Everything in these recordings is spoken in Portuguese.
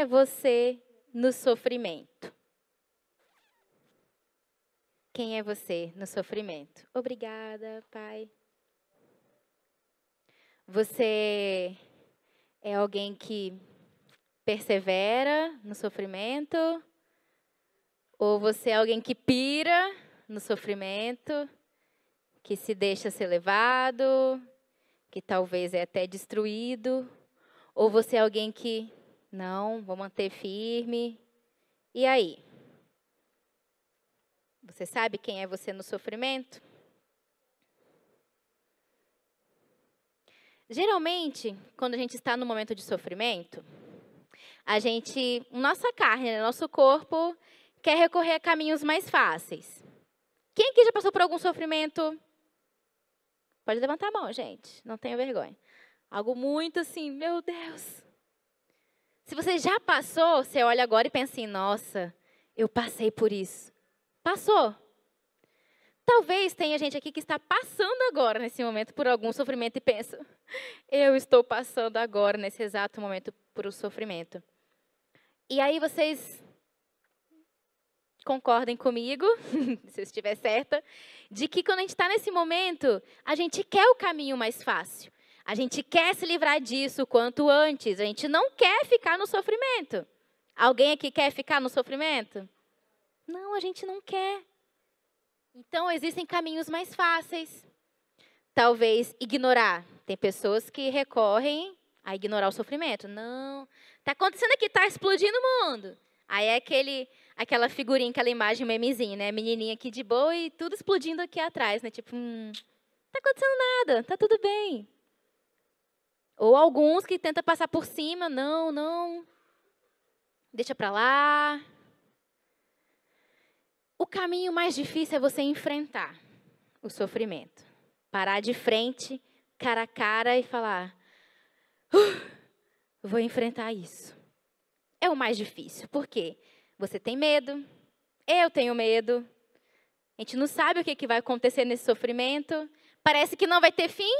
é você no sofrimento? Quem é você no sofrimento? Obrigada, Pai. Você é alguém que persevera no sofrimento? Ou você é alguém que pira no sofrimento, que se deixa ser levado, que talvez é até destruído? Ou você é alguém que não, vou manter firme. E aí? Você sabe quem é você no sofrimento? Geralmente, quando a gente está no momento de sofrimento, a gente, nossa carne, né, nosso corpo quer recorrer a caminhos mais fáceis. Quem aqui já passou por algum sofrimento? Pode levantar a mão, gente. Não tenha vergonha. Algo muito assim, meu Deus, se você já passou, você olha agora e pensa assim: nossa, eu passei por isso. Passou. Talvez tenha gente aqui que está passando agora, nesse momento, por algum sofrimento e pensa: eu estou passando agora, nesse exato momento, por um sofrimento. E aí vocês concordem comigo, se eu estiver certa, de que quando a gente está nesse momento, a gente quer o caminho mais fácil. A gente quer se livrar disso quanto antes. A gente não quer ficar no sofrimento. Alguém aqui quer ficar no sofrimento? Não, a gente não quer. Então, existem caminhos mais fáceis. Talvez ignorar. Tem pessoas que recorrem a ignorar o sofrimento. Não, tá acontecendo aqui, tá explodindo o mundo. Aí é aquele, aquela figurinha, aquela imagem, memezinha, né? Menininha aqui de boa e tudo explodindo aqui atrás, né? Tipo, hum, tá acontecendo nada, tá tudo bem. Ou alguns que tentam passar por cima, não, não, deixa para lá. O caminho mais difícil é você enfrentar o sofrimento. Parar de frente, cara a cara e falar: uh, vou enfrentar isso. É o mais difícil, porque você tem medo, eu tenho medo, a gente não sabe o que, que vai acontecer nesse sofrimento, parece que não vai ter fim,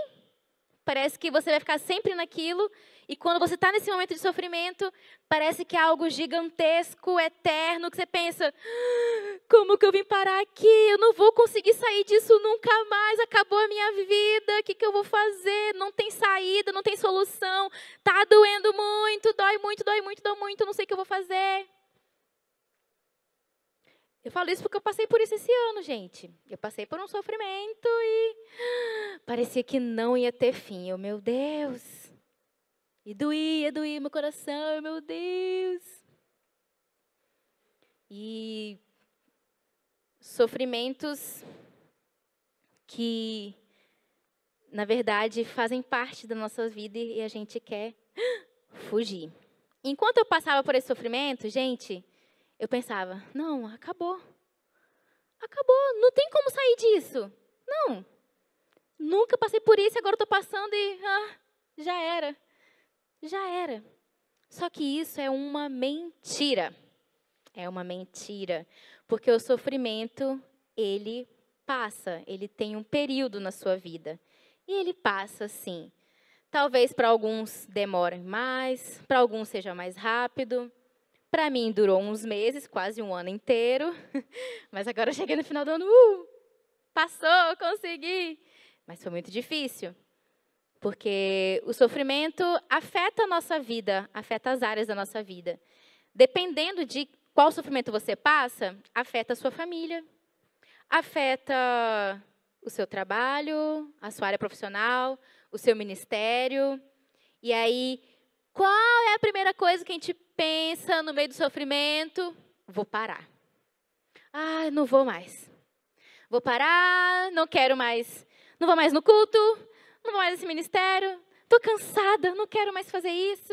parece que você vai ficar sempre naquilo, e quando você está nesse momento de sofrimento, parece que é algo gigantesco, eterno, que você pensa: ah, como que eu vim parar aqui? Eu não vou conseguir sair disso nunca mais, acabou a minha vida, o que, que eu vou fazer? Não tem saída, não tem solução, tá doendo muito, dói muito, dói muito, dói muito, não sei o que eu vou fazer. Eu falo isso porque eu passei por isso esse ano, gente. Eu passei por um sofrimento e parecia que não ia ter fim. Eu, meu Deus. E doía, doía meu coração, eu, meu Deus. E sofrimentos que, na verdade, fazem parte da nossa vida e a gente quer fugir. Enquanto eu passava por esse sofrimento, gente, eu pensava: não, acabou. Acabou, não tem como sair disso. Não. Nunca passei por isso, agora estou passando e ah, já era. Já era. Só que isso é uma mentira. É uma mentira, porque o sofrimento, ele passa, ele tem um período na sua vida. E ele passa sim. Talvez para alguns demore mais, para alguns seja mais rápido, para mim, durou uns meses, quase um ano inteiro. Mas agora eu cheguei no final do ano. Uh, passou, consegui! Mas foi muito difícil. Porque o sofrimento afeta a nossa vida, afeta as áreas da nossa vida. Dependendo de qual sofrimento você passa, afeta a sua família, afeta o seu trabalho, a sua área profissional, o seu ministério. E aí, qual é a primeira coisa que a gente pensa no meio do sofrimento, vou parar. Ah, não vou mais. Vou parar, não quero mais. Não vou mais no culto, não vou mais nesse ministério. Estou cansada, não quero mais fazer isso.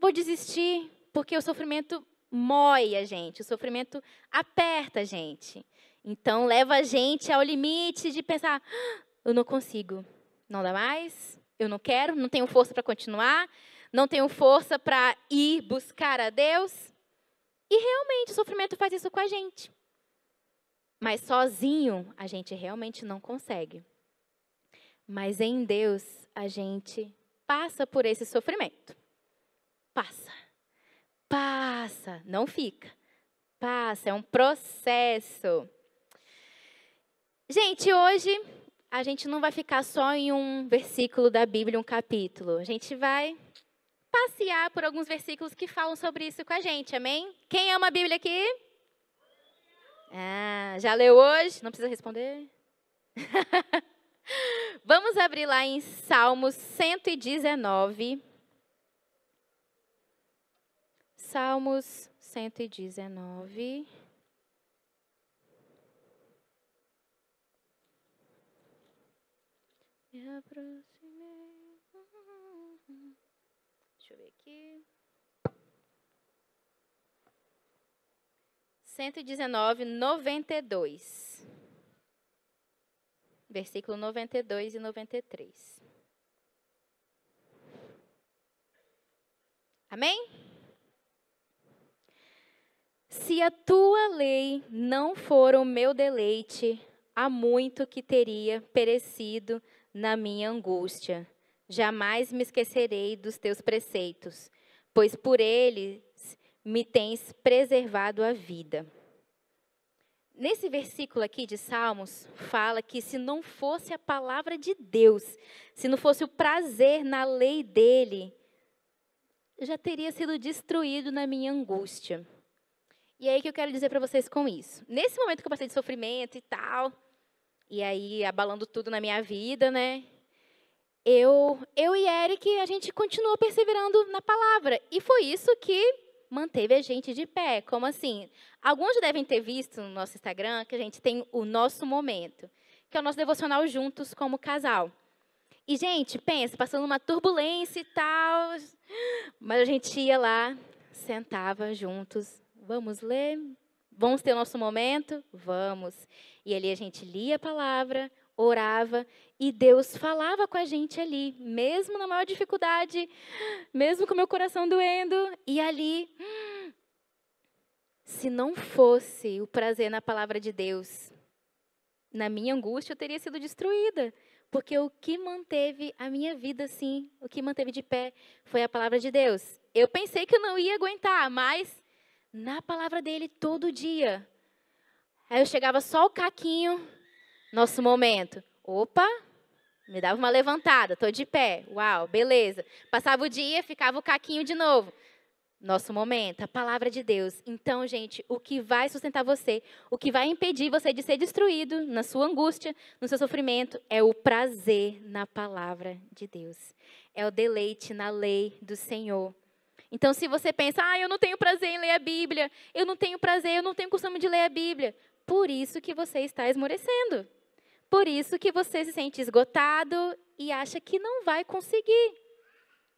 Vou desistir, porque o sofrimento mói a gente, o sofrimento aperta a gente. Então leva a gente ao limite de pensar: ah, eu não consigo, não dá mais, eu não quero, não tenho força para continuar, não tenho força para ir buscar a Deus. E realmente o sofrimento faz isso com a gente. Mas sozinho a gente realmente não consegue. Mas em Deus a gente passa por esse sofrimento. Passa. Passa. Não fica. Passa. É um processo. Gente, hoje a gente não vai ficar só em um versículo da Bíblia, um capítulo. A gente vai passear por alguns versículos que falam sobre isso com a gente, amém? Quem ama a Bíblia aqui? Ah, já leu hoje? Não precisa responder. Vamos abrir lá em Salmos 119. Salmos 119. Me aproximo. 119, 92. Versículo 92 e 93. Amém? Se a tua lei não for o meu deleite, há muito que teria perecido na minha angústia. Jamais me esquecerei dos teus preceitos, pois por ele me tens preservado a vida. Nesse versículo aqui de Salmos, fala que se não fosse a palavra de Deus, se não fosse o prazer na lei dele, eu já teria sido destruído na minha angústia. E é aí que eu quero dizer para vocês com isso. Nesse momento que eu passei de sofrimento e tal, e aí abalando tudo na minha vida, né? Eu, eu e Eric, a gente continuou perseverando na palavra. E foi isso que manteve a gente de pé. Como assim? Alguns devem ter visto no nosso Instagram que a gente tem o nosso momento, que é o nosso devocional juntos como casal. E, gente, pensa, passando uma turbulência e tal, mas a gente ia lá, sentava juntos, vamos ler, vamos ter o nosso momento? Vamos. E ali a gente lia a palavra, orava e Deus falava com a gente ali, mesmo na maior dificuldade, mesmo com meu coração doendo, e ali. Se não fosse o prazer na palavra de Deus, na minha angústia eu teria sido destruída, porque o que manteve a minha vida assim, o que manteve de pé foi a palavra de Deus. Eu pensei que eu não ia aguentar, mas na palavra dele todo dia. Aí eu chegava só o caquinho, nosso momento. Opa, me dava uma levantada, tô de pé. Uau, beleza. Passava o dia, ficava o caquinho de novo. Nosso momento, a palavra de Deus. Então, gente, o que vai sustentar você, o que vai impedir você de ser destruído na sua angústia, no seu sofrimento, é o prazer na palavra de Deus. É o deleite na lei do Senhor. Então, se você pensa, ah, eu não tenho prazer em ler a Bíblia, eu não tenho prazer, eu não tenho costume de ler a Bíblia, por isso que você está esmorecendo. Por isso que você se sente esgotado e acha que não vai conseguir.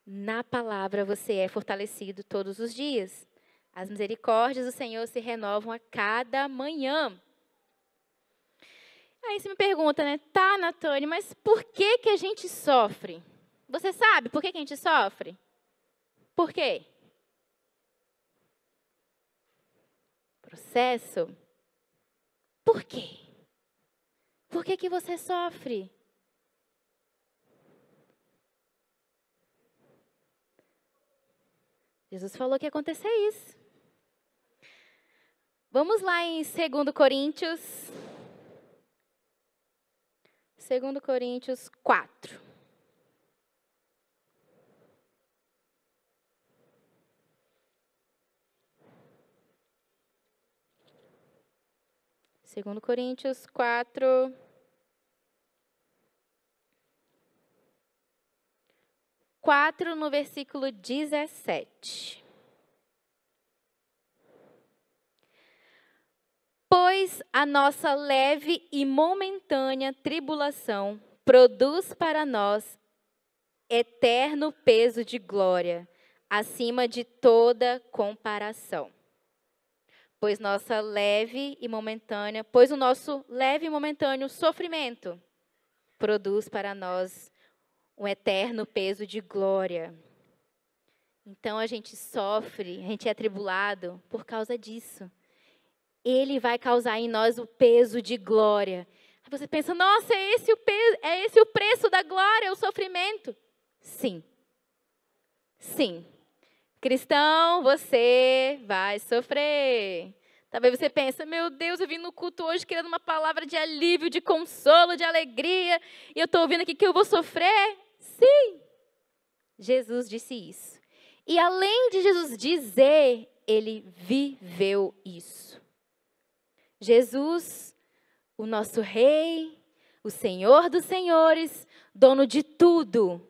Na palavra você é fortalecido todos os dias. As misericórdias do Senhor se renovam a cada manhã. Aí você me pergunta, né? Tá, Natane, mas por que, que a gente sofre? Você sabe por que, que a gente sofre? Por quê? Processo? Por quê? Por que, que você sofre? Jesus falou que ia acontecer isso. Vamos lá em 2 Coríntios. 2 Coríntios 4. Segundo Coríntios 4, 4, no versículo 17. Pois a nossa leve e momentânea tribulação produz para nós eterno peso de glória, acima de toda comparação. Pois nossa leve e momentânea, pois o nosso leve e momentâneo sofrimento produz para nós um eterno peso de glória. Então a gente sofre, a gente é atribulado por causa disso. Ele vai causar em nós o peso de glória. Aí você pensa, nossa, é esse o peso, é esse o preço da glória, é o sofrimento? Sim. Sim. Cristão, você vai sofrer. Talvez você pense, meu Deus, eu vim no culto hoje querendo uma palavra de alívio, de consolo, de alegria, e eu estou ouvindo aqui que eu vou sofrer. Sim! Jesus disse isso. E além de Jesus dizer, ele viveu isso. Jesus, o nosso Rei, o Senhor dos Senhores, dono de tudo,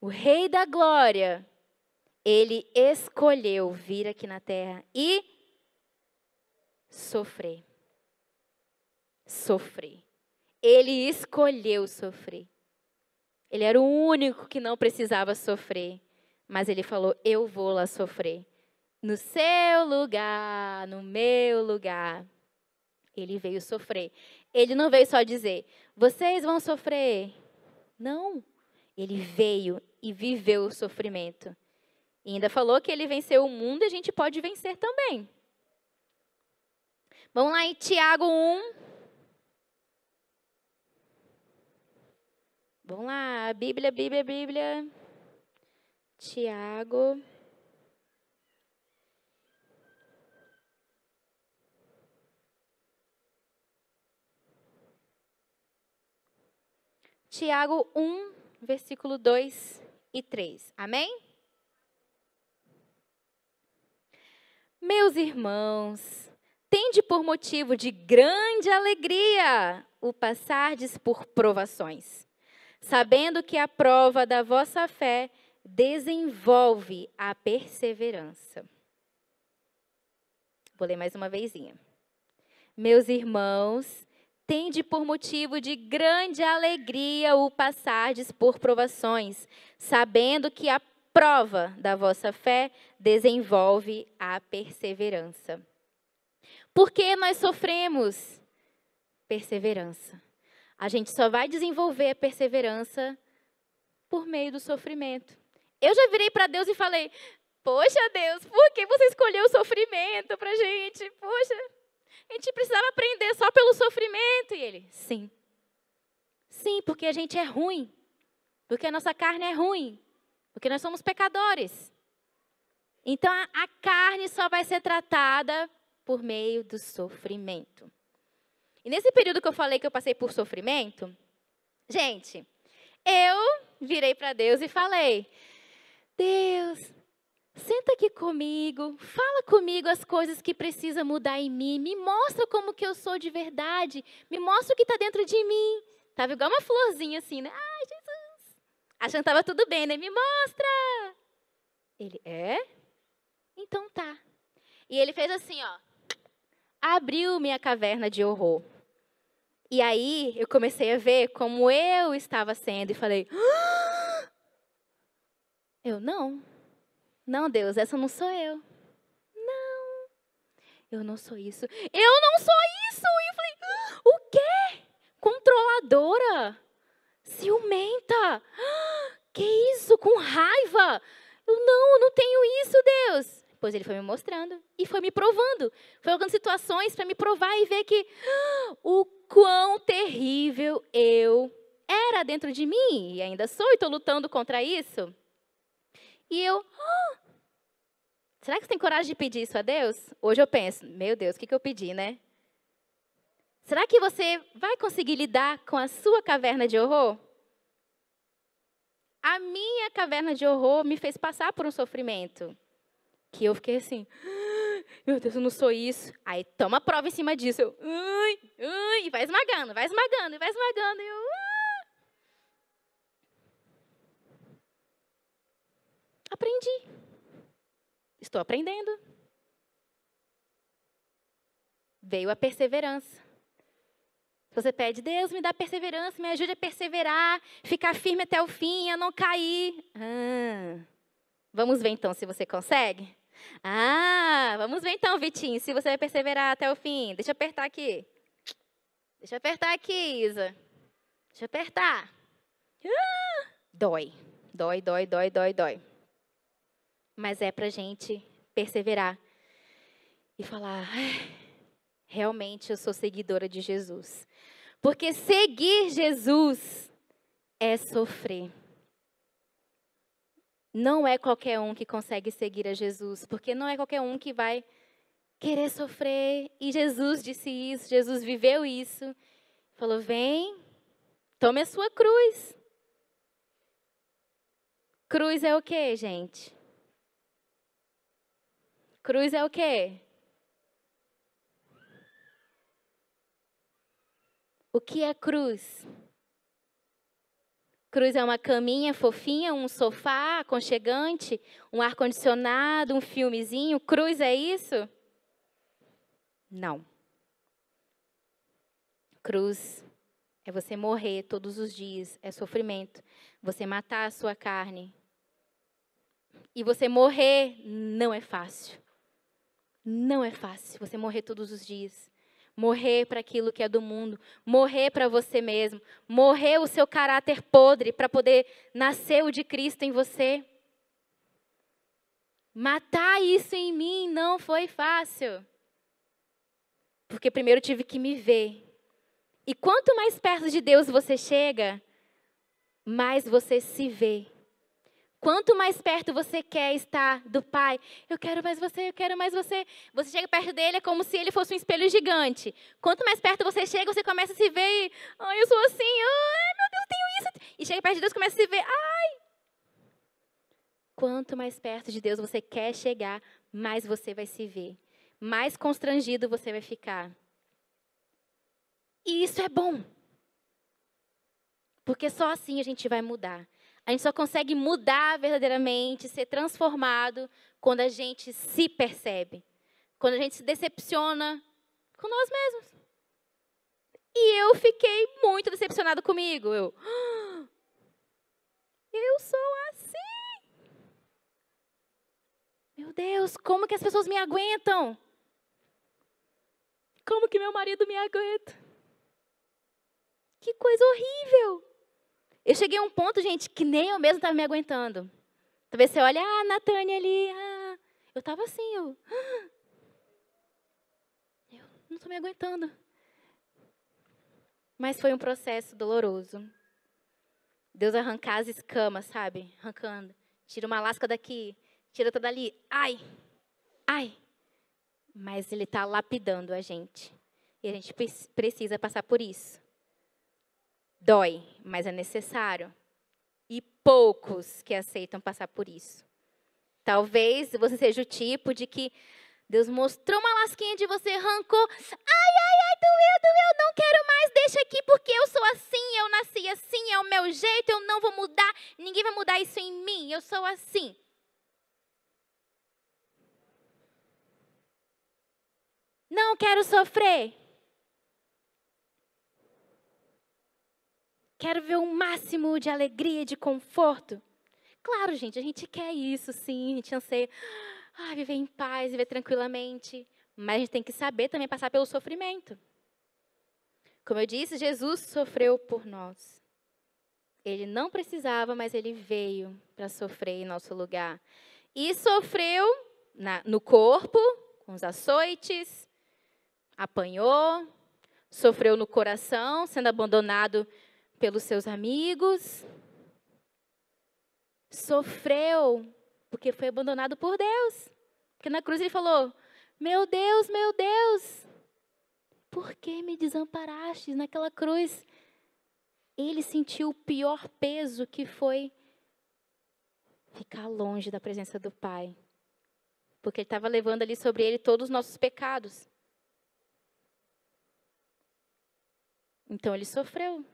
o Rei da Glória, ele escolheu vir aqui na terra e sofrer. Sofrer. Ele escolheu sofrer. Ele era o único que não precisava sofrer. Mas ele falou: Eu vou lá sofrer. No seu lugar, no meu lugar. Ele veio sofrer. Ele não veio só dizer: Vocês vão sofrer. Não. Ele veio e viveu o sofrimento. E ainda falou que ele venceu o mundo e a gente pode vencer também. Vamos lá em Tiago 1, Vamos lá, Bíblia, Bíblia, Bíblia. Tiago. Tiago 1, versículo 2 e 3. Amém? Meus irmãos, tende por motivo de grande alegria o passardes por provações sabendo que a prova da vossa fé desenvolve a perseverança. Vou ler mais uma vezinha. Meus irmãos, tende por motivo de grande alegria o passardes por provações, sabendo que a prova da vossa fé desenvolve a perseverança. Por que nós sofremos? Perseverança. A gente só vai desenvolver a perseverança por meio do sofrimento. Eu já virei para Deus e falei: Poxa, Deus, por que você escolheu o sofrimento para a gente? Poxa, a gente precisava aprender só pelo sofrimento. E ele: Sim. Sim, porque a gente é ruim. Porque a nossa carne é ruim. Porque nós somos pecadores. Então a, a carne só vai ser tratada por meio do sofrimento. E nesse período que eu falei que eu passei por sofrimento, gente, eu virei para Deus e falei: Deus, senta aqui comigo, fala comigo as coisas que precisa mudar em mim, me mostra como que eu sou de verdade, me mostra o que está dentro de mim. Tava igual uma florzinha assim, né? Ai, Jesus. Achando que tava tudo bem, né? Me mostra. Ele é? Então tá. E ele fez assim, ó. Abriu minha caverna de horror. E aí eu comecei a ver como eu estava sendo e falei: ah! Eu não. Não, Deus, essa não sou eu. Não. Eu não sou isso. Eu não sou isso. E eu falei: ah, O quê? Controladora? Ciumenta? Ah, que isso? Com raiva? Eu não, eu não tenho isso, Deus. Depois ele foi me mostrando e foi me provando. Foi algumas situações para me provar e ver que ah, o quão terrível eu era dentro de mim. E ainda sou e estou lutando contra isso. E eu. Ah, será que você tem coragem de pedir isso a Deus? Hoje eu penso, meu Deus, o que, que eu pedi, né? Será que você vai conseguir lidar com a sua caverna de horror? A minha caverna de horror me fez passar por um sofrimento que eu fiquei assim, ah, meu Deus, eu não sou isso. Aí toma prova em cima disso. Eu, ui, ui, e vai esmagando, vai esmagando, vai esmagando. E eu, ah. Aprendi. Estou aprendendo. Veio a perseverança. Você pede, Deus, me dá perseverança, me ajude a perseverar, ficar firme até o fim, a não cair. Ah. Vamos ver então se você consegue? Ah, vamos ver então, Vitinho, se você vai perseverar até o fim. Deixa eu apertar aqui. Deixa eu apertar aqui, Isa. Deixa eu apertar. Ah, dói. Dói, dói, dói, dói, dói. Mas é pra gente perseverar e falar: realmente eu sou seguidora de Jesus. Porque seguir Jesus é sofrer não é qualquer um que consegue seguir a Jesus, porque não é qualquer um que vai querer sofrer. E Jesus disse isso, Jesus viveu isso. Falou: vem, tome a sua cruz. Cruz é o que, gente? Cruz é o que? O que é cruz? cruz é uma caminha fofinha, um sofá aconchegante, um ar-condicionado, um filmezinho. Cruz é isso? Não. Cruz é você morrer todos os dias, é sofrimento. Você matar a sua carne. E você morrer não é fácil. Não é fácil você morrer todos os dias morrer para aquilo que é do mundo, morrer para você mesmo, morrer o seu caráter podre para poder nascer o de Cristo em você. Matar isso em mim não foi fácil. Porque primeiro tive que me ver. E quanto mais perto de Deus você chega, mais você se vê. Quanto mais perto você quer estar do Pai, eu quero mais você, eu quero mais você. Você chega perto dele, é como se ele fosse um espelho gigante. Quanto mais perto você chega, você começa a se ver, e, ai, eu sou assim, ai, meu Deus, eu tenho isso. E chega perto de Deus, começa a se ver, ai. Quanto mais perto de Deus você quer chegar, mais você vai se ver. Mais constrangido você vai ficar. E isso é bom. Porque só assim a gente vai mudar. A gente só consegue mudar verdadeiramente, ser transformado, quando a gente se percebe. Quando a gente se decepciona com nós mesmos. E eu fiquei muito decepcionado comigo. Eu, ah, eu sou assim. Meu Deus, como que as pessoas me aguentam? Como que meu marido me aguenta? Que coisa horrível! Eu cheguei a um ponto, gente, que nem eu mesma estava me aguentando. Talvez você olhe, ah, Natânia ali, ah. Eu estava assim, eu... Ah, eu não estou me aguentando. Mas foi um processo doloroso. Deus arrancar as escamas, sabe? Arrancando. Tira uma lasca daqui, tira outra dali. Ai, ai. Mas Ele está lapidando a gente. E a gente precisa passar por isso. Dói, mas é necessário. E poucos que aceitam passar por isso. Talvez você seja o tipo de que Deus mostrou uma lasquinha de você, arrancou. Ai, ai, ai, doeu, doeu, não quero mais, deixa aqui, porque eu sou assim, eu nasci assim, é o meu jeito, eu não vou mudar, ninguém vai mudar isso em mim, eu sou assim. Não quero sofrer. Quero ver um máximo de alegria e de conforto. Claro, gente, a gente quer isso, sim. A gente anseia ah, viver em paz, viver tranquilamente. Mas a gente tem que saber também passar pelo sofrimento. Como eu disse, Jesus sofreu por nós. Ele não precisava, mas ele veio para sofrer em nosso lugar. E sofreu na, no corpo, com os açoites, apanhou, sofreu no coração, sendo abandonado pelos seus amigos, sofreu porque foi abandonado por Deus. Porque na cruz ele falou: Meu Deus, meu Deus, por que me desamparaste naquela cruz? Ele sentiu o pior peso que foi ficar longe da presença do Pai. Porque ele estava levando ali sobre ele todos os nossos pecados. Então ele sofreu.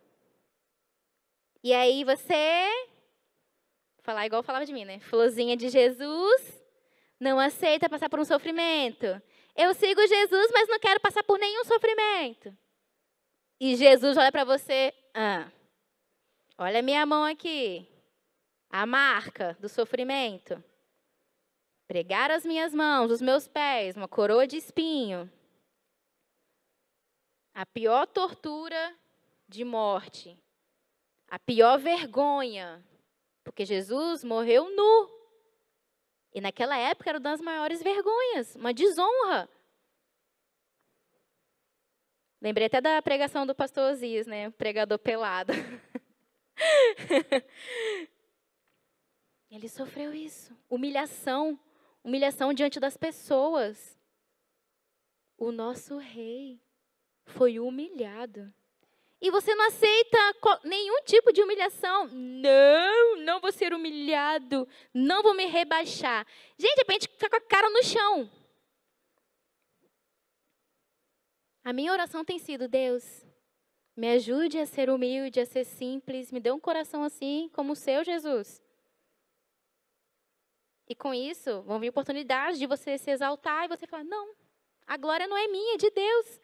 E aí você. falar igual falava de mim, né? Florzinha de Jesus, não aceita passar por um sofrimento. Eu sigo Jesus, mas não quero passar por nenhum sofrimento. E Jesus olha para você, ah, olha minha mão aqui, a marca do sofrimento. Pregaram as minhas mãos, os meus pés, uma coroa de espinho. A pior tortura de morte a pior vergonha, porque Jesus morreu nu. E naquela época era uma das maiores vergonhas, uma desonra. Lembrei até da pregação do pastor Ozis, né? O pregador pelado. Ele sofreu isso. Humilhação. Humilhação diante das pessoas. O nosso rei foi humilhado e você não aceita nenhum tipo de humilhação. Não, não vou ser humilhado, não vou me rebaixar. Gente, de repente fica com a cara no chão. A minha oração tem sido: Deus, me ajude a ser humilde, a ser simples, me dê um coração assim como o seu, Jesus. E com isso, vão vir oportunidades de você se exaltar e você falar: não, a glória não é minha, é de Deus.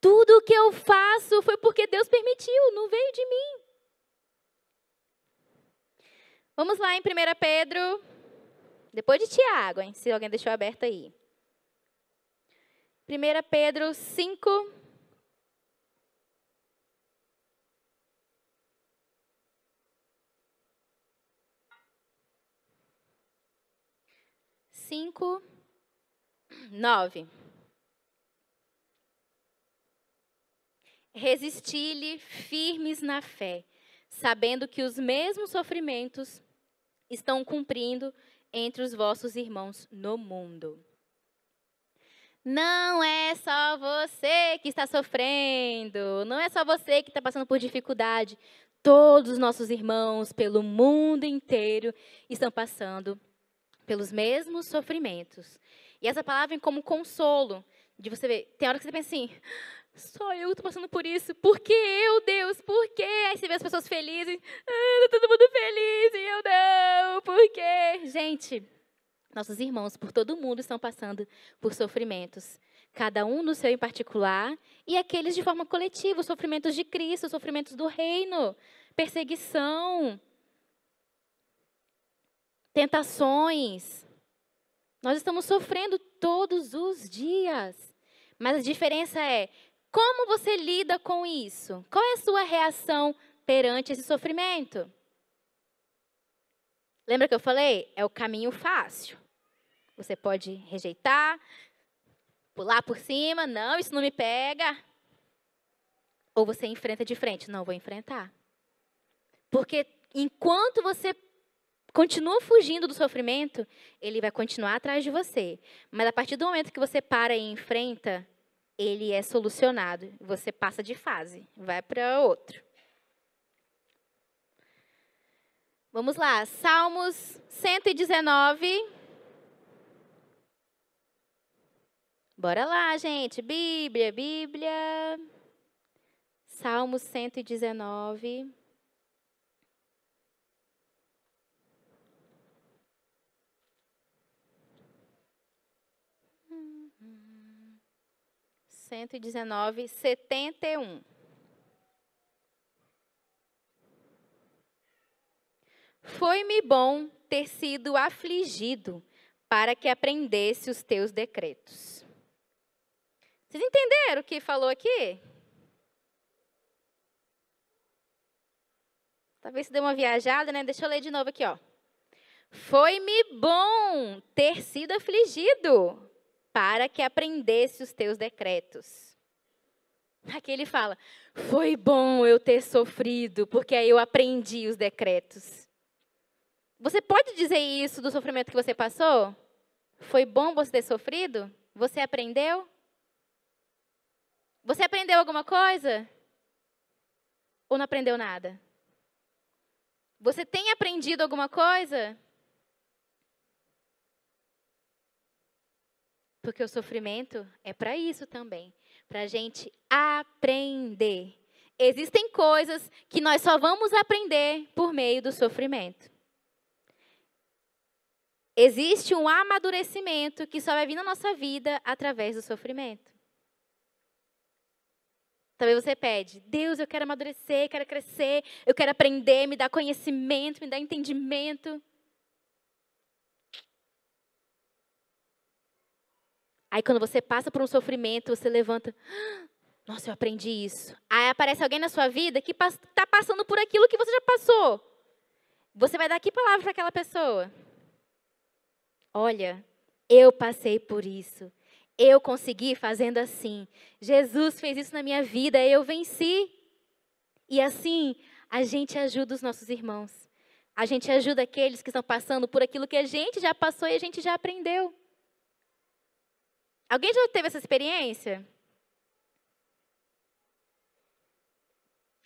Tudo o que eu faço foi porque Deus permitiu, não veio de mim. Vamos lá em 1 Pedro, depois de Tiago, hein, se alguém deixou aberto aí. 1 Pedro 5, cinco, nove. Resisti-lhe firmes na fé, sabendo que os mesmos sofrimentos estão cumprindo entre os vossos irmãos no mundo. Não é só você que está sofrendo, não é só você que está passando por dificuldade. Todos os nossos irmãos pelo mundo inteiro estão passando pelos mesmos sofrimentos. E essa palavra vem é como consolo, de você ver. Tem hora que você pensa assim: só eu estou passando por isso. Por que eu, Deus? Por que? Aí você vê as pessoas felizes. Ah, tá todo mundo feliz e eu não. Por quê? Gente, nossos irmãos por todo mundo estão passando por sofrimentos. Cada um no seu em particular e aqueles de forma coletiva. Os sofrimentos de Cristo, os sofrimentos do reino, perseguição, tentações. Nós estamos sofrendo todos os dias. Mas a diferença é como você lida com isso? Qual é a sua reação perante esse sofrimento? Lembra que eu falei? É o caminho fácil. Você pode rejeitar, pular por cima, não, isso não me pega. Ou você enfrenta de frente, não vou enfrentar. Porque enquanto você continua fugindo do sofrimento, ele vai continuar atrás de você. Mas a partir do momento que você para e enfrenta, ele é solucionado. Você passa de fase, vai para outro. Vamos lá, Salmos 119. Bora lá, gente. Bíblia, Bíblia. Salmos 119. 119, 71. Foi-me bom ter sido afligido para que aprendesse os teus decretos. Vocês entenderam o que falou aqui? Talvez se deu uma viajada, né? Deixa eu ler de novo aqui, ó. Foi-me bom ter sido afligido para que aprendesse os teus decretos. Aqui ele fala: Foi bom eu ter sofrido, porque aí eu aprendi os decretos. Você pode dizer isso do sofrimento que você passou? Foi bom você ter sofrido? Você aprendeu? Você aprendeu alguma coisa? Ou não aprendeu nada? Você tem aprendido alguma coisa? Porque o sofrimento é para isso também para a gente aprender. Existem coisas que nós só vamos aprender por meio do sofrimento. Existe um amadurecimento que só vai vir na nossa vida através do sofrimento. Talvez você pede, Deus, eu quero amadurecer, quero crescer, eu quero aprender, me dá conhecimento, me dá entendimento. Aí quando você passa por um sofrimento, você levanta. Ah, nossa, eu aprendi isso. Aí aparece alguém na sua vida que está passando por aquilo que você já passou. Você vai dar que palavra para aquela pessoa? Olha, eu passei por isso. Eu consegui fazendo assim. Jesus fez isso na minha vida, eu venci. E assim, a gente ajuda os nossos irmãos. A gente ajuda aqueles que estão passando por aquilo que a gente já passou e a gente já aprendeu. Alguém já teve essa experiência?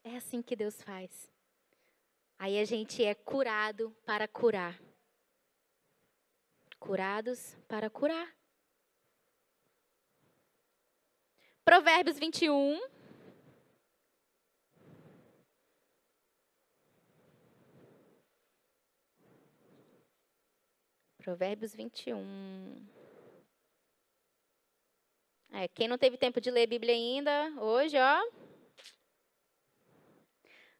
É assim que Deus faz. Aí a gente é curado para curar. Curados para curar. Provérbios 21. Provérbios 21. É, quem não teve tempo de ler a Bíblia ainda, hoje, ó.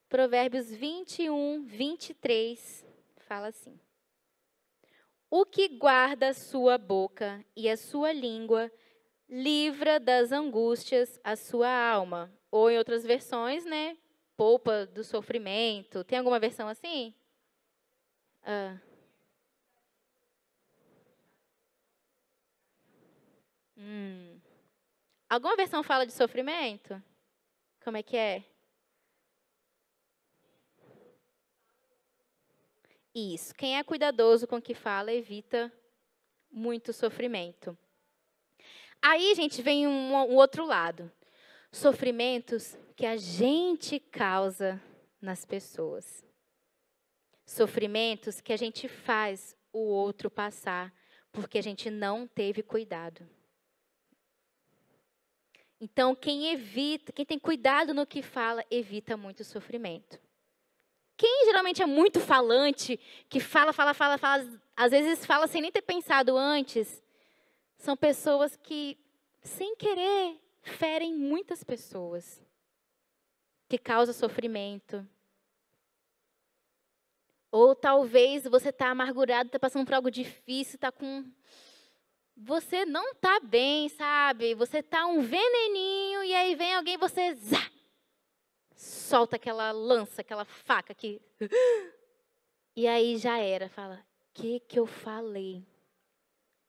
Provérbios 21, 23, fala assim: O que guarda a sua boca e a sua língua, livra das angústias a sua alma. Ou em outras versões, né? Poupa do sofrimento. Tem alguma versão assim? Ah. Hum. Alguma versão fala de sofrimento? Como é que é? Isso. Quem é cuidadoso com o que fala evita muito sofrimento. Aí, gente, vem um, um outro lado. Sofrimentos que a gente causa nas pessoas. Sofrimentos que a gente faz o outro passar porque a gente não teve cuidado. Então, quem evita, quem tem cuidado no que fala, evita muito sofrimento. Quem geralmente é muito falante, que fala, fala, fala, fala, às vezes fala sem nem ter pensado antes, são pessoas que, sem querer, ferem muitas pessoas, que causam sofrimento. Ou talvez você está amargurado, está passando por algo difícil, está com você não está bem, sabe? Você está um veneninho e aí vem alguém você zá, solta aquela lança, aquela faca que e aí já era, fala, que que eu falei?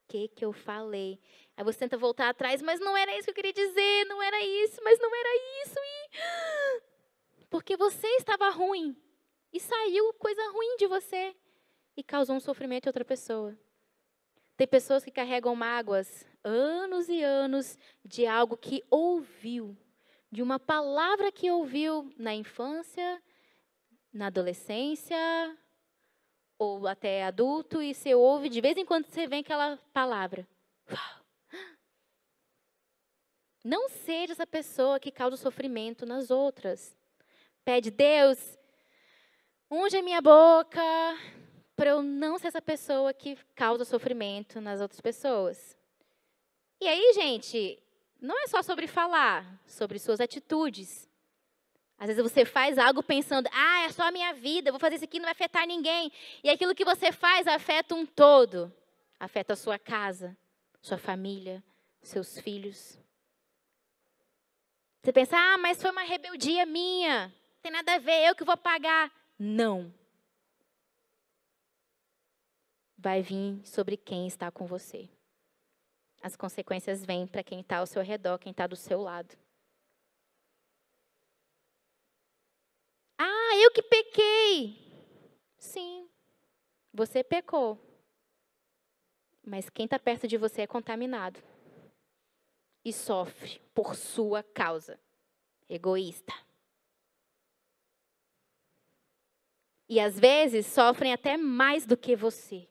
Que que eu falei? Aí você tenta voltar atrás, mas não era isso que eu queria dizer, não era isso, mas não era isso e porque você estava ruim e saiu coisa ruim de você e causou um sofrimento a outra pessoa. Tem pessoas que carregam mágoas anos e anos de algo que ouviu, de uma palavra que ouviu na infância, na adolescência ou até adulto e você ouve de vez em quando você vem aquela palavra. Não seja essa pessoa que causa sofrimento nas outras. Pede Deus, unge a minha boca, para eu não ser essa pessoa que causa sofrimento nas outras pessoas. E aí, gente, não é só sobre falar, sobre suas atitudes. Às vezes você faz algo pensando, ah, é só a minha vida, vou fazer isso aqui, não vai afetar ninguém. E aquilo que você faz afeta um todo. Afeta a sua casa, sua família, seus filhos. Você pensa, ah, mas foi uma rebeldia minha, não tem nada a ver, eu que vou pagar. Não vai vir sobre quem está com você. As consequências vêm para quem está ao seu redor, quem está do seu lado. Ah, eu que pequei. Sim, você pecou. Mas quem está perto de você é contaminado e sofre por sua causa. Egoísta. E às vezes sofrem até mais do que você.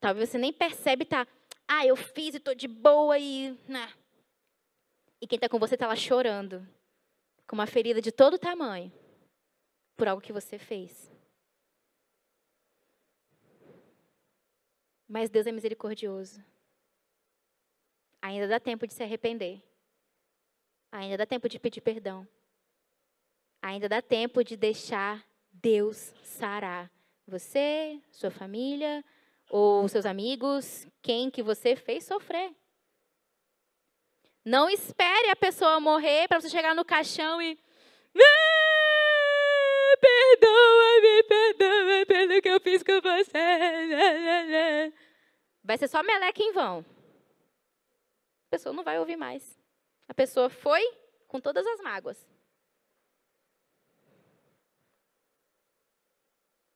Talvez você nem percebe, tá? Ah, eu fiz e tô de boa e. né E quem está com você está lá chorando, com uma ferida de todo tamanho, por algo que você fez. Mas Deus é misericordioso. Ainda dá tempo de se arrepender. Ainda dá tempo de pedir perdão. Ainda dá tempo de deixar Deus sarar você, sua família, ou seus amigos, quem que você fez sofrer. Não espere a pessoa morrer para você chegar no caixão e. Ah, perdoa-me, perdoa pelo que eu fiz com você. Vai ser só meleca em vão. A pessoa não vai ouvir mais. A pessoa foi com todas as mágoas.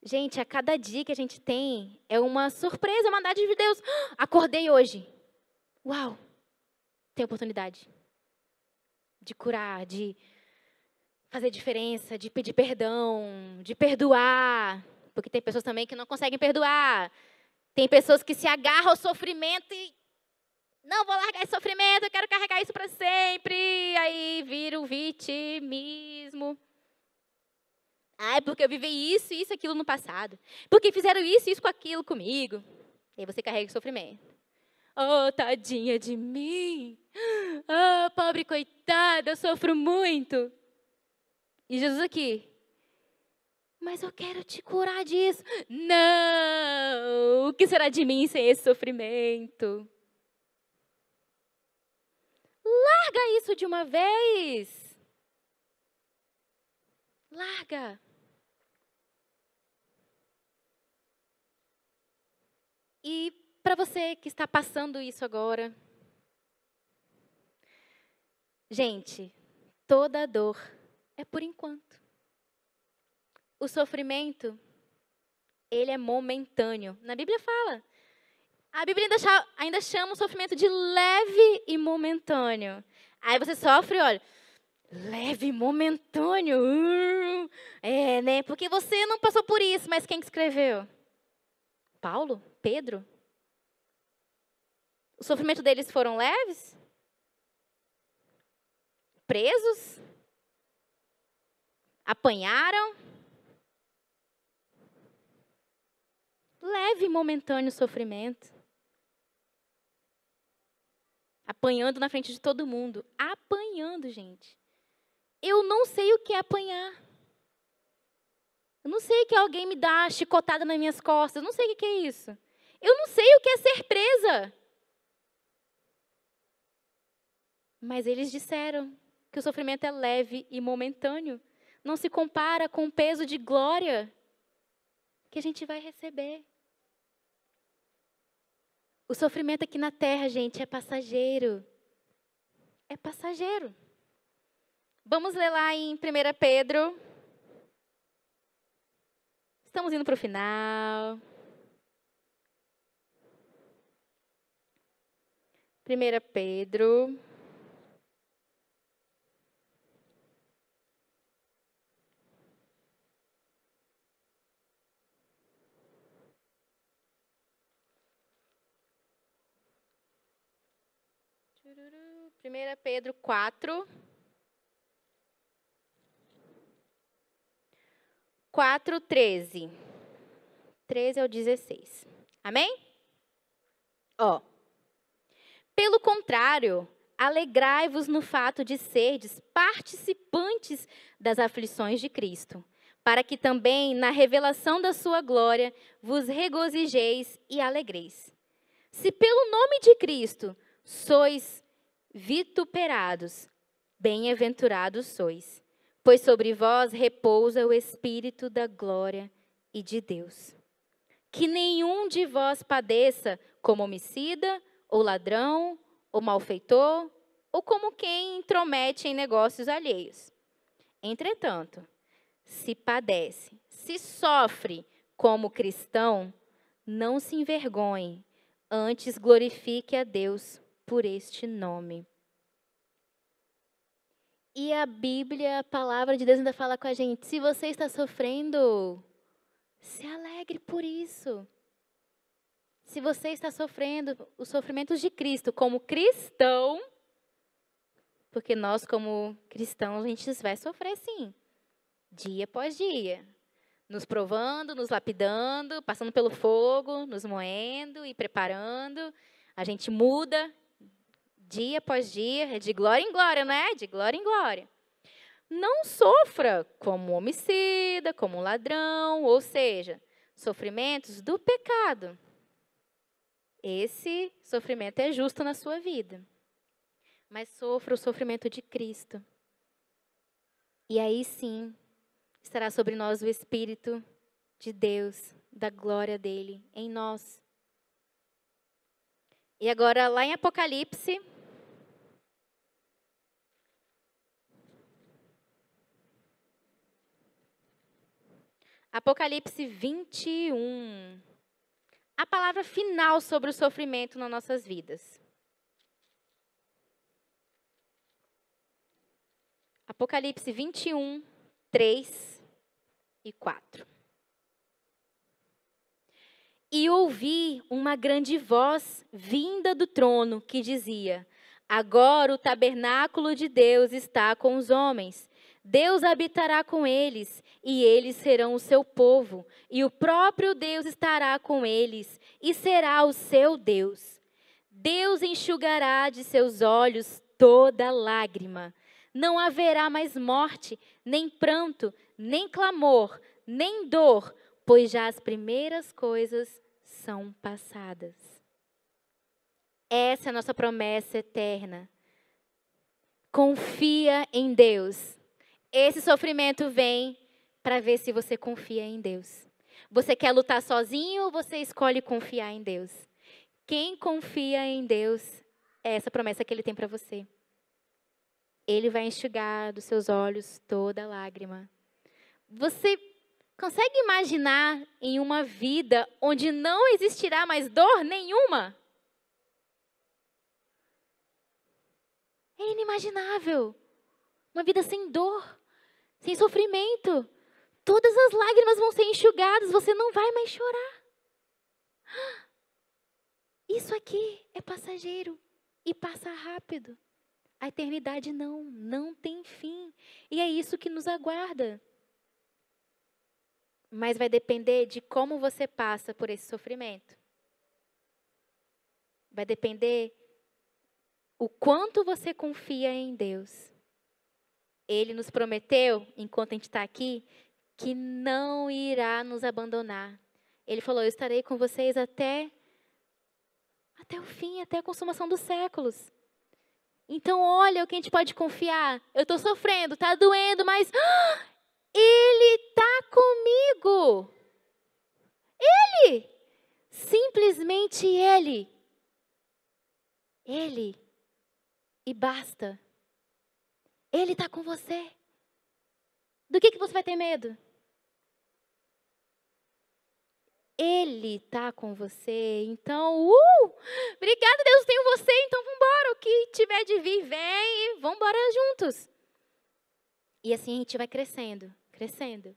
Gente, a cada dia que a gente tem é uma surpresa, é uma dádiva de Deus. Ah, acordei hoje. Uau! Tem oportunidade de curar, de fazer diferença, de pedir perdão, de perdoar. Porque tem pessoas também que não conseguem perdoar. Tem pessoas que se agarram ao sofrimento e não vou largar esse sofrimento, eu quero carregar isso para sempre. Aí vira o vitimismo. Ah, é porque eu vivi isso, isso, aquilo no passado. Porque fizeram isso, isso, com aquilo comigo. E aí você carrega o sofrimento. Oh, tadinha de mim. Oh, pobre coitada, eu sofro muito. E Jesus aqui. Mas eu quero te curar disso. Não! O que será de mim sem esse sofrimento? Larga isso de uma vez. Larga. E para você que está passando isso agora, gente, toda dor é por enquanto. O sofrimento, ele é momentâneo. Na Bíblia fala. A Bíblia ainda chama, ainda chama o sofrimento de leve e momentâneo. Aí você sofre, olha, leve, momentâneo. Uh, é, né? Porque você não passou por isso, mas quem escreveu? Paulo? Pedro? O sofrimento deles foram leves? Presos? Apanharam? Leve e momentâneo sofrimento. Apanhando na frente de todo mundo. Apanhando, gente. Eu não sei o que é apanhar. Eu não sei que alguém me dá chicotada nas minhas costas. Eu não sei o que é isso. Eu não sei o que é ser presa. Mas eles disseram que o sofrimento é leve e momentâneo. Não se compara com o peso de glória que a gente vai receber. O sofrimento aqui na terra, gente, é passageiro. É passageiro. Vamos ler lá em 1 Pedro Estamos indo para o final. Primeira Pedro. Primeira Pedro quatro. 4, 13. 13 ao 16. Amém? Ó. Pelo contrário, alegrai-vos no fato de serdes participantes das aflições de Cristo, para que também na revelação da sua glória vos regozijeis e alegreis. Se pelo nome de Cristo sois vituperados, bem-aventurados sois pois sobre vós repousa o Espírito da glória e de Deus. Que nenhum de vós padeça como homicida, ou ladrão, ou malfeitor, ou como quem intromete em negócios alheios. Entretanto, se padece, se sofre como cristão, não se envergonhe, antes glorifique a Deus por este nome. E a Bíblia, a palavra de Deus ainda fala com a gente: se você está sofrendo, se alegre por isso. Se você está sofrendo os sofrimentos de Cristo como cristão, porque nós, como cristãos, a gente vai sofrer sim, dia após dia, nos provando, nos lapidando, passando pelo fogo, nos moendo e preparando. A gente muda, dia após dia, de glória em glória, né? De glória em glória. Não sofra como homicida, como ladrão, ou seja, sofrimentos do pecado. Esse sofrimento é justo na sua vida. Mas sofra o sofrimento de Cristo. E aí sim, estará sobre nós o Espírito de Deus, da glória dele em nós. E agora, lá em Apocalipse, Apocalipse 21. A palavra final sobre o sofrimento nas nossas vidas. Apocalipse 21, 3 e 4. E ouvi uma grande voz vinda do trono que dizia: Agora o tabernáculo de Deus está com os homens, Deus habitará com eles, e eles serão o seu povo, e o próprio Deus estará com eles, e será o seu Deus. Deus enxugará de seus olhos toda lágrima. Não haverá mais morte, nem pranto, nem clamor, nem dor, pois já as primeiras coisas são passadas. Essa é a nossa promessa eterna. Confia em Deus. Esse sofrimento vem para ver se você confia em Deus. Você quer lutar sozinho ou você escolhe confiar em Deus? Quem confia em Deus é essa promessa que ele tem para você. Ele vai enxugar dos seus olhos toda lágrima. Você consegue imaginar em uma vida onde não existirá mais dor nenhuma? É inimaginável. Uma vida sem dor sem sofrimento. Todas as lágrimas vão ser enxugadas, você não vai mais chorar. Isso aqui é passageiro e passa rápido. A eternidade não, não tem fim. E é isso que nos aguarda. Mas vai depender de como você passa por esse sofrimento. Vai depender o quanto você confia em Deus. Ele nos prometeu, enquanto a gente está aqui, que não irá nos abandonar. Ele falou: Eu estarei com vocês até, até o fim, até a consumação dos séculos. Então, olha o que a gente pode confiar. Eu estou sofrendo, está doendo, mas ah, Ele está comigo. Ele! Simplesmente Ele. Ele. E basta. Ele está com você. Do que, que você vai ter medo? Ele está com você. Então, uh! Obrigada, Deus, tenho você. Então, vambora. O que tiver de vir, vem e vambora juntos. E assim a gente vai crescendo, crescendo.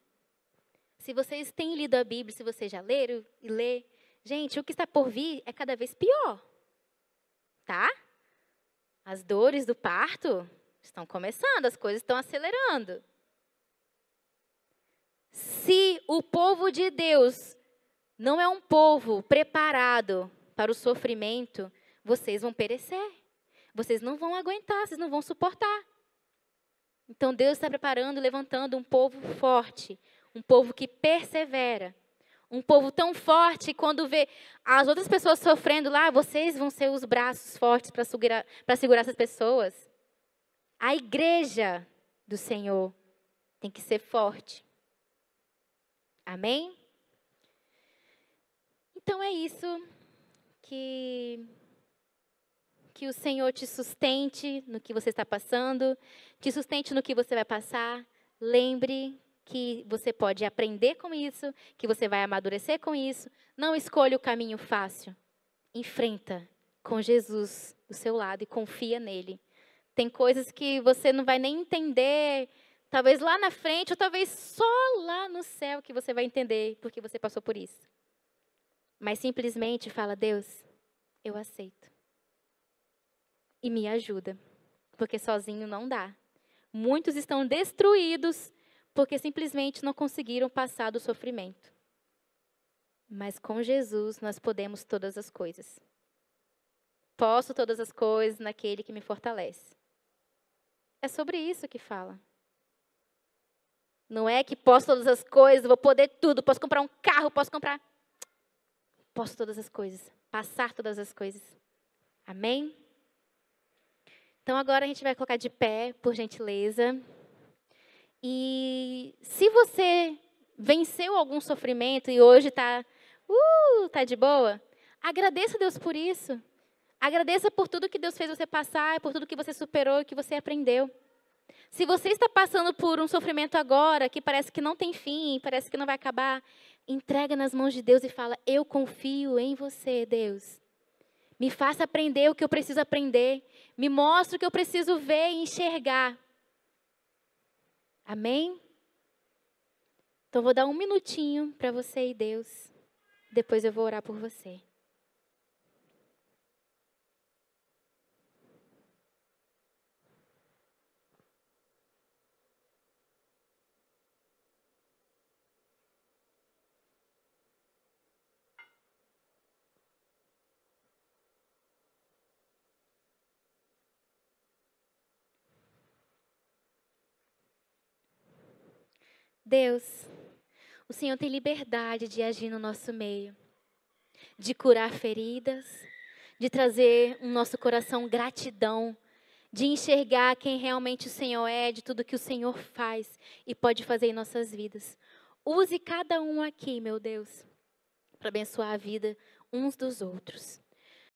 Se vocês têm lido a Bíblia, se vocês já leram e lê, gente, o que está por vir é cada vez pior. Tá? As dores do parto Estão começando, as coisas estão acelerando. Se o povo de Deus não é um povo preparado para o sofrimento, vocês vão perecer. Vocês não vão aguentar, vocês não vão suportar. Então Deus está preparando, levantando um povo forte, um povo que persevera. Um povo tão forte, quando vê as outras pessoas sofrendo lá, vocês vão ser os braços fortes para segurar, segurar essas pessoas. A igreja do Senhor tem que ser forte. Amém? Então é isso que que o Senhor te sustente no que você está passando, te sustente no que você vai passar. Lembre que você pode aprender com isso, que você vai amadurecer com isso. Não escolha o caminho fácil. Enfrenta com Jesus do seu lado e confia nele. Tem coisas que você não vai nem entender, talvez lá na frente, ou talvez só lá no céu que você vai entender, porque você passou por isso. Mas simplesmente fala: Deus, eu aceito. E me ajuda, porque sozinho não dá. Muitos estão destruídos porque simplesmente não conseguiram passar do sofrimento. Mas com Jesus nós podemos todas as coisas. Posso todas as coisas naquele que me fortalece. É sobre isso que fala. Não é que posso todas as coisas, vou poder tudo, posso comprar um carro, posso comprar. Posso todas as coisas, passar todas as coisas. Amém? Então agora a gente vai colocar de pé, por gentileza. E se você venceu algum sofrimento e hoje está uh, tá de boa, agradeça a Deus por isso. Agradeça por tudo que Deus fez você passar, por tudo que você superou, que você aprendeu. Se você está passando por um sofrimento agora que parece que não tem fim, parece que não vai acabar, entrega nas mãos de Deus e fala: Eu confio em você, Deus. Me faça aprender o que eu preciso aprender. Me mostre o que eu preciso ver e enxergar. Amém? Então, vou dar um minutinho para você e Deus. Depois eu vou orar por você. Deus, o Senhor tem liberdade de agir no nosso meio, de curar feridas, de trazer no nosso coração gratidão, de enxergar quem realmente o Senhor é, de tudo que o Senhor faz e pode fazer em nossas vidas. Use cada um aqui, meu Deus, para abençoar a vida uns dos outros.